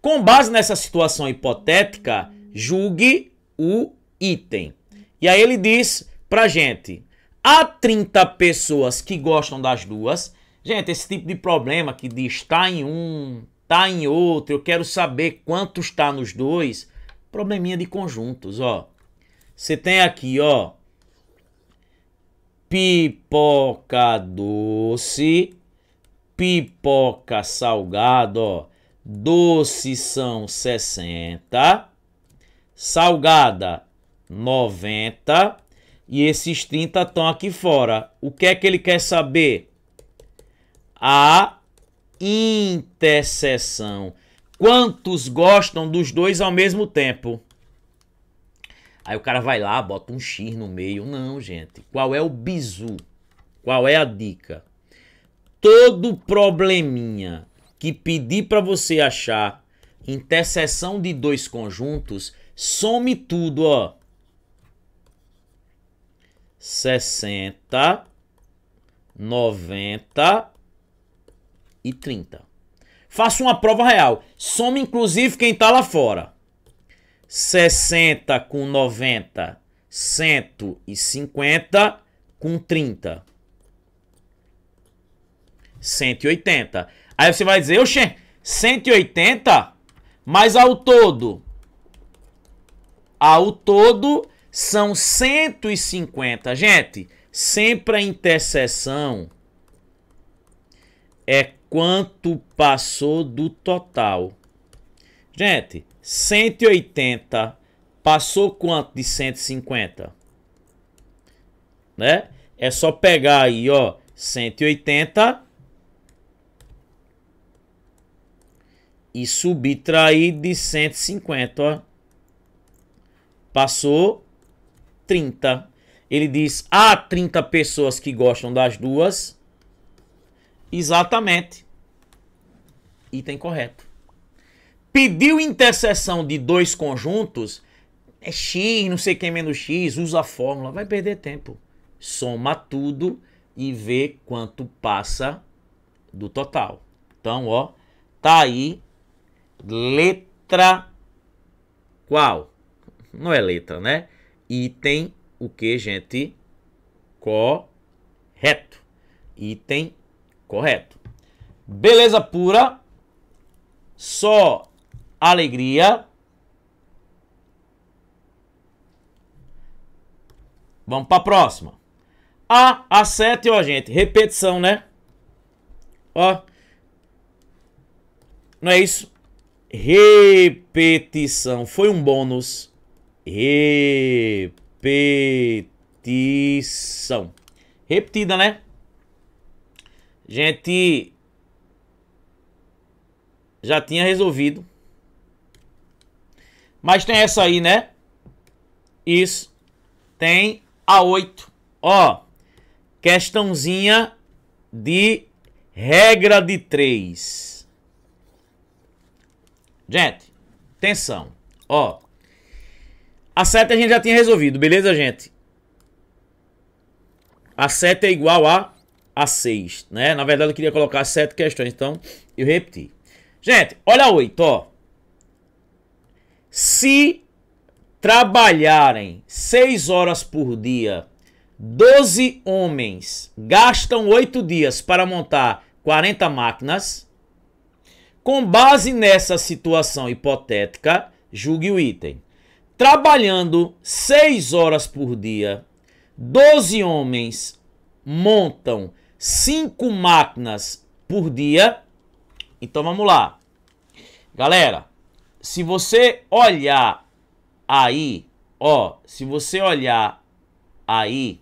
Com base nessa situação hipotética, julgue o item. E aí ele diz pra gente: há 30 pessoas que gostam das duas. Gente, esse tipo de problema que diz está em um tá em outro, eu quero saber quanto está nos dois. Probleminha de conjuntos, ó. Você tem aqui, ó, pipoca doce, pipoca salgado, ó. Doce são 60, salgada 90 e esses 30 estão aqui fora. O que é que ele quer saber? A intercessão. Quantos gostam dos dois ao mesmo tempo? Aí o cara vai lá, bota um X no meio. Não, gente. Qual é o bizu? Qual é a dica? Todo probleminha que pedir para você achar interseção de dois conjuntos, some tudo, ó. 60, 90 e 30. Faça uma prova real. Some inclusive quem está lá fora. 60 com 90, 150 com 30. 180. Aí você vai dizer, oxê, 180, mais ao todo, ao todo são 150. Gente, sempre a interseção é quanto passou do total. Gente, 180 passou quanto de 150? Né? É só pegar aí, ó, 180 e subtrair de 150, ó. Passou 30. Ele diz: há 30 pessoas que gostam das duas Exatamente. Item correto. Pediu interseção de dois conjuntos, é x, não sei quem menos x, usa a fórmula, vai perder tempo. Soma tudo e vê quanto passa do total. Então, ó, tá aí letra qual? Não é letra, né? Item o que, gente? Correto. Item Correto. Beleza pura, só alegria. Vamos para a próxima. A, A7, ó, gente. Repetição, né? Ó. Não é isso? Repetição. Foi um bônus. Repetição. Repetida, né? gente já tinha resolvido. Mas tem essa aí, né? Isso. Tem a 8. Ó, questãozinha de regra de 3. Gente, atenção. Ó, a 7 a gente já tinha resolvido, beleza, gente? A 7 é igual a a 6, né? Na verdade eu queria colocar 7 questões, então eu repeti. Gente, olha a 8, ó. Se trabalharem 6 horas por dia, 12 homens gastam 8 dias para montar 40 máquinas. Com base nessa situação hipotética, julgue o item. Trabalhando 6 horas por dia, 12 homens montam cinco máquinas por dia. Então vamos lá. Galera, se você olhar aí, ó, se você olhar aí,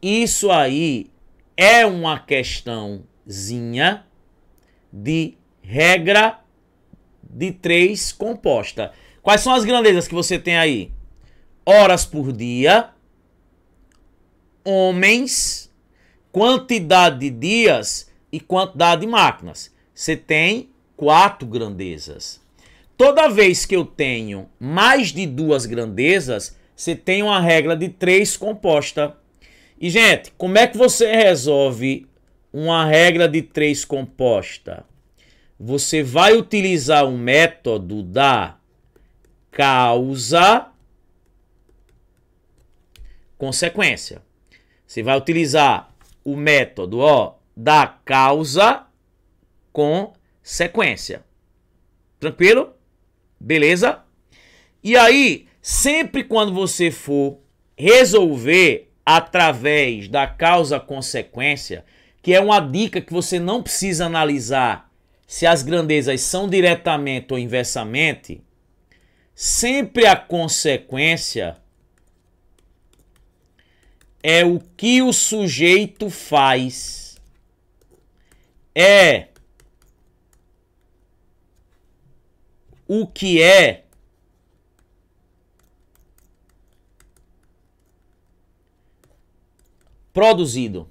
isso aí é uma questãozinha de regra de três composta. Quais são as grandezas que você tem aí? Horas por dia, homens quantidade de dias e quantidade de máquinas. Você tem quatro grandezas. Toda vez que eu tenho mais de duas grandezas, você tem uma regra de três composta. E, gente, como é que você resolve uma regra de três composta? Você vai utilizar o um método da causa consequência. Você vai utilizar o método ó, da causa com sequência. Tranquilo? Beleza? E aí, sempre quando você for resolver através da causa-consequência, que é uma dica que você não precisa analisar se as grandezas são diretamente ou inversamente, sempre a consequência é o que o sujeito faz. É o que é produzido,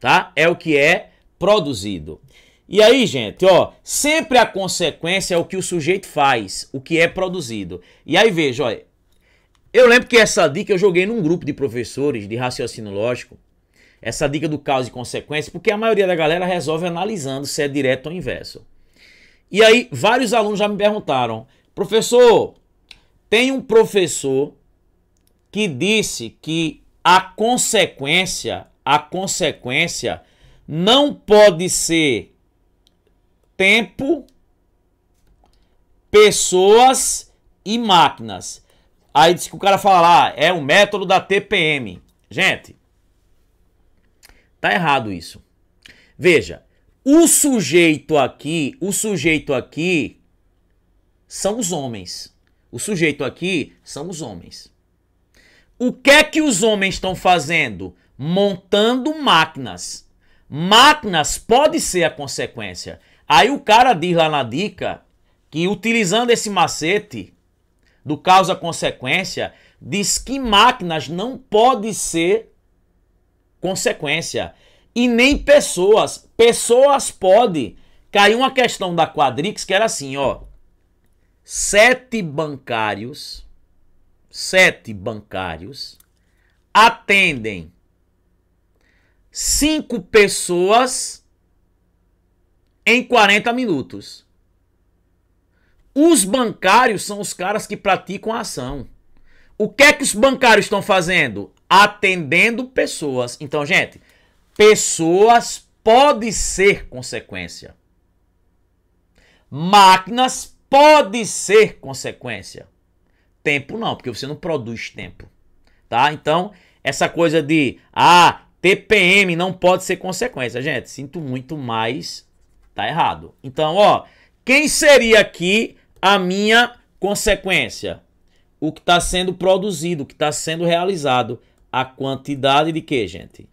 tá? É o que é produzido. E aí, gente, ó, sempre a consequência é o que o sujeito faz, o que é produzido. E aí, veja, olha, eu lembro que essa dica eu joguei num grupo de professores de raciocínio lógico. Essa dica do causa e consequência, porque a maioria da galera resolve analisando se é direto ou inverso. E aí, vários alunos já me perguntaram: professor, tem um professor que disse que a consequência, a consequência não pode ser tempo, pessoas e máquinas. Aí diz que o cara fala lá, é um método da TPM. Gente, tá errado isso. Veja, o sujeito aqui, o sujeito aqui são os homens. O sujeito aqui são os homens. O que é que os homens estão fazendo? Montando máquinas. Máquinas pode ser a consequência. Aí o cara diz lá na dica que utilizando esse macete, do causa-consequência, diz que máquinas não podem ser consequência e nem pessoas. Pessoas podem. Caiu uma questão da Quadrix que era assim, ó. Sete bancários, sete bancários atendem cinco pessoas em 40 minutos. Os bancários são os caras que praticam a ação. O que é que os bancários estão fazendo? Atendendo pessoas. Então, gente, pessoas pode ser consequência. Máquinas pode ser consequência. Tempo não, porque você não produz tempo, tá? Então, essa coisa de ah, TPM não pode ser consequência, gente, sinto muito mas tá errado. Então, ó, quem seria aqui a minha consequência, o que está sendo produzido, o que está sendo realizado, a quantidade de quê, gente?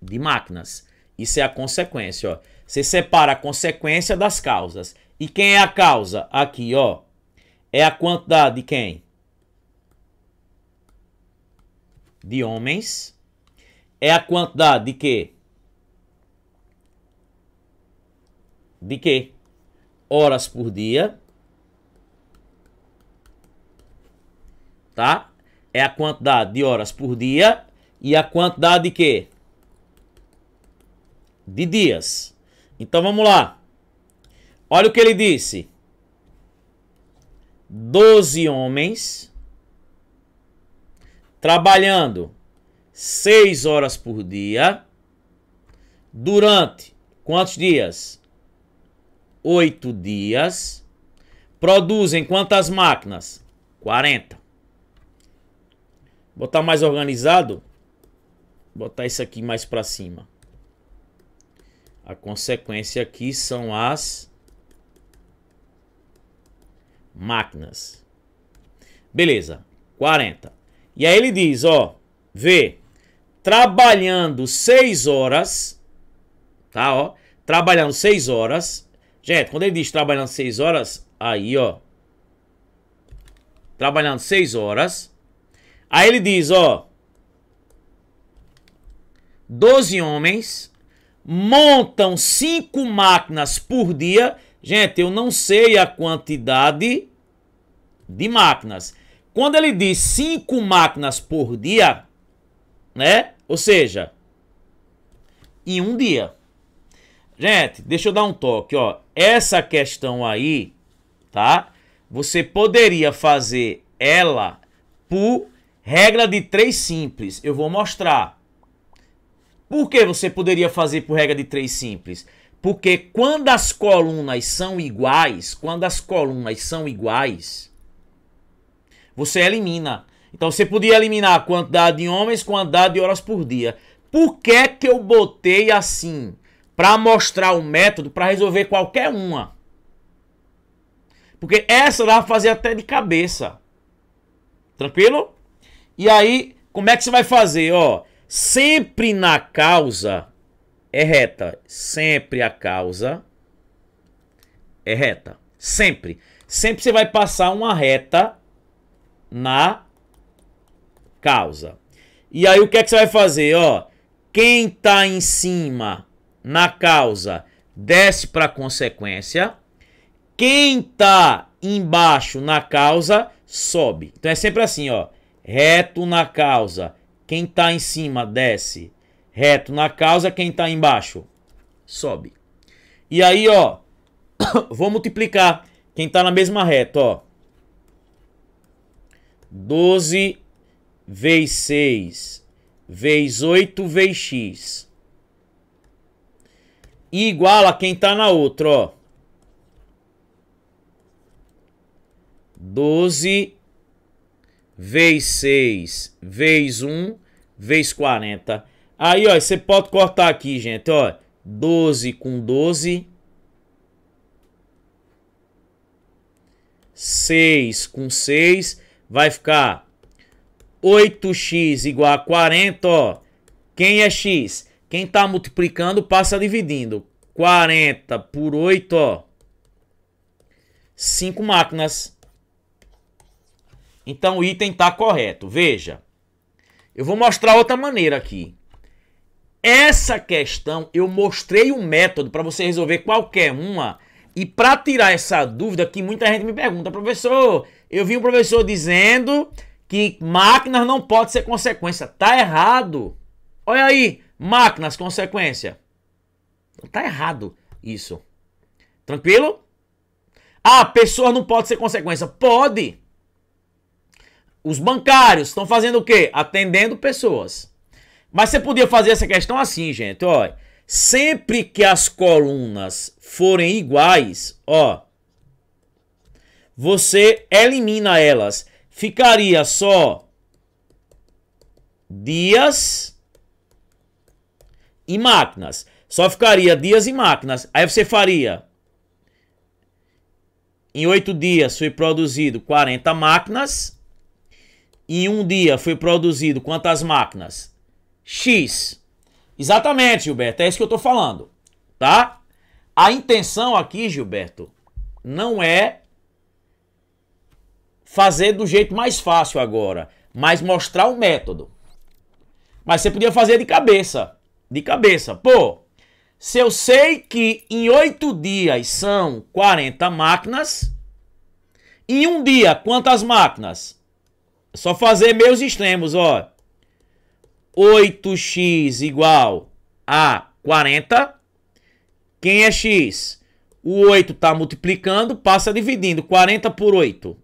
De máquinas. Isso é a consequência, ó. Você separa a consequência das causas. E quem é a causa? Aqui, ó. É a quantidade de quem? De homens. É a quantidade de quê? De quê? Horas por dia tá? É a quantidade de horas por dia e a quantidade de quê? De dias. Então vamos lá. Olha o que ele disse. doze homens trabalhando seis horas por dia durante quantos dias? oito dias. Produzem quantas máquinas? 40. Botar mais organizado. Botar isso aqui mais para cima. A consequência aqui são as máquinas. Beleza, 40. E aí ele diz, ó, vê, trabalhando 6 horas, tá, ó, trabalhando 6 horas. Gente, quando ele diz trabalhando 6 horas, aí, ó, trabalhando 6 horas, Aí ele diz, ó. Doze homens montam cinco máquinas por dia. Gente, eu não sei a quantidade de máquinas. Quando ele diz cinco máquinas por dia, né? Ou seja, em um dia. Gente, deixa eu dar um toque, ó. Essa questão aí, tá? Você poderia fazer ela por Regra de três simples, eu vou mostrar. Por que você poderia fazer por regra de três simples? Porque quando as colunas são iguais, quando as colunas são iguais, você elimina. Então você podia eliminar a quantidade de homens, quantidade de horas por dia. Por que que eu botei assim? Para mostrar o método para resolver qualquer uma. Porque essa dá pra fazer até de cabeça. Tranquilo? E aí, como é que você vai fazer? Ó, sempre na causa é reta. Sempre a causa é reta. Sempre. Sempre você vai passar uma reta na causa. E aí, o que é que você vai fazer? Ó, quem tá em cima na causa desce para consequência. Quem tá embaixo na causa sobe. Então é sempre assim, ó reto na causa. Quem está em cima desce. Reto na causa, quem está embaixo sobe. E aí, ó, *coughs* vou multiplicar quem está na mesma reta, ó. 12 vezes 6 vezes 8 vezes x. E igual a quem está na outra, ó. 12 vez 6, vezes 1, vezes 40. Aí, ó, você pode cortar aqui, gente, ó. 12 com 12. 6 com 6. Vai ficar 8x igual a 40, ó. Quem é x? Quem tá multiplicando passa dividindo. 40 por 8, ó. 5 máquinas. Então o item está correto. Veja, eu vou mostrar outra maneira aqui. Essa questão eu mostrei um método para você resolver qualquer uma. E para tirar essa dúvida que muita gente me pergunta, professor, eu vi um professor dizendo que máquinas não pode ser consequência. Tá errado. Olha aí, máquinas consequência. Tá errado isso. Tranquilo? Ah, pessoa não pode ser consequência. Pode. Os bancários estão fazendo o quê? Atendendo pessoas. Mas você podia fazer essa questão assim, gente, ó. Sempre que as colunas forem iguais, ó, você elimina elas. Ficaria só dias e máquinas. Só ficaria dias e máquinas. Aí você faria em oito dias foi produzido 40 máquinas em um dia foi produzido quantas máquinas? X. Exatamente, Gilberto, é isso que eu estou falando, tá? A intenção aqui, Gilberto, não é fazer do jeito mais fácil agora, mas mostrar o método. Mas você podia fazer de cabeça, de cabeça. Pô, se eu sei que em oito dias são 40 máquinas, em um dia quantas máquinas? Só fazer meus extremos, ó. 8x igual a 40. Quem é x? O 8 está multiplicando, passa dividindo. 40 por 8,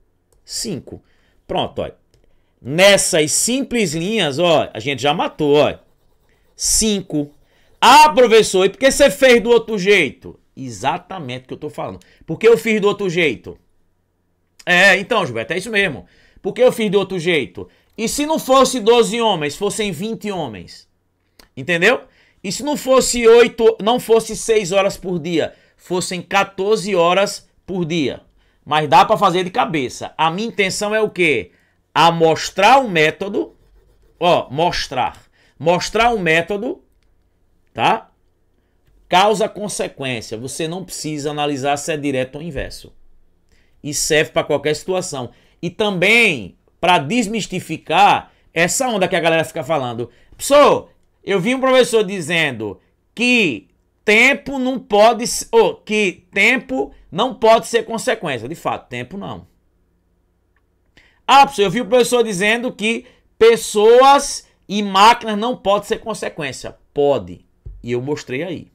5. Pronto, ó. Nessas simples linhas, ó, a gente já matou, ó. 5. Ah, professor, e por que você fez do outro jeito? Exatamente o que eu estou falando. Por que eu fiz do outro jeito? É, então, Gilberto, é isso mesmo. Porque eu fiz de outro jeito. E se não fosse 12 homens, fossem 20 homens? Entendeu? E se não fosse 8, não fosse 6 horas por dia, fossem 14 horas por dia. Mas dá para fazer de cabeça. A minha intenção é o quê? A mostrar o um método, ó, mostrar. Mostrar o um método, tá? Causa consequência. Você não precisa analisar se é direto ou inverso. E serve para qualquer situação. E também para desmistificar essa onda que a galera fica falando. Pessoal, eu vi um professor dizendo que tempo não pode, ou que tempo não pode ser consequência. De fato, tempo não. Ah, pessoal, eu vi o professor dizendo que pessoas e máquinas não podem ser consequência. Pode. E eu mostrei aí.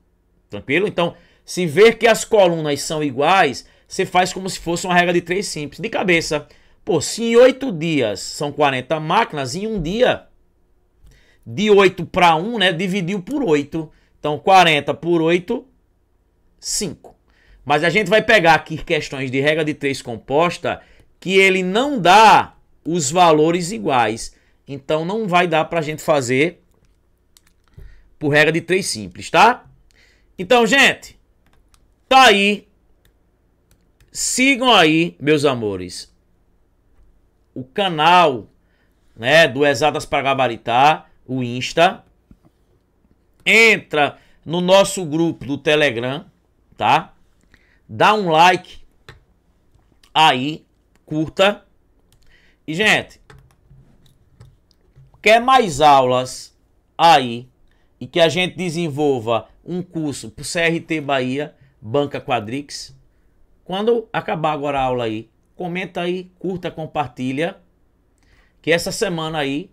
Tranquilo? Então, se ver que as colunas são iguais, você faz como se fosse uma regra de três simples. De cabeça. Pô, se em oito dias são 40 máquinas, em um dia, de 8 para 1, né, dividiu por 8. Então, 40 por 8, 5. Mas a gente vai pegar aqui questões de regra de 3 composta que ele não dá os valores iguais. Então, não vai dar para a gente fazer por regra de 3 simples, tá? Então, gente, tá aí. Sigam aí, meus amores, o canal né, do Exatas para Gabaritar, o Insta. Entra no nosso grupo do Telegram, tá? Dá um like aí, curta. E, gente, quer mais aulas aí e que a gente desenvolva um curso pro CRT Bahia, Banca Quadrix, quando acabar agora a aula aí, comenta aí, curta, compartilha. Que essa semana aí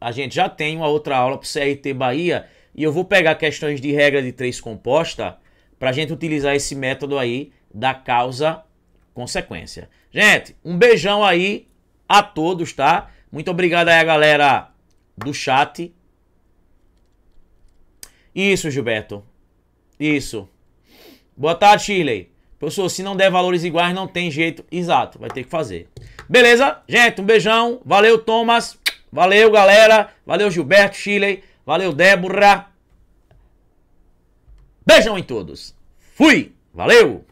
a gente já tem uma outra aula para o CRT Bahia e eu vou pegar questões de regra de três composta para a gente utilizar esse método aí da causa-consequência. Gente, um beijão aí a todos, tá? Muito obrigado aí a galera do chat. Isso, Gilberto. Isso. Boa tarde, Shirley. Professor, se não der valores iguais, não tem jeito. Exato, vai ter que fazer. Beleza? Gente, um beijão. Valeu, Thomas. Valeu, galera. Valeu, Gilberto Chile. Valeu, Débora. Beijão em todos. Fui. Valeu.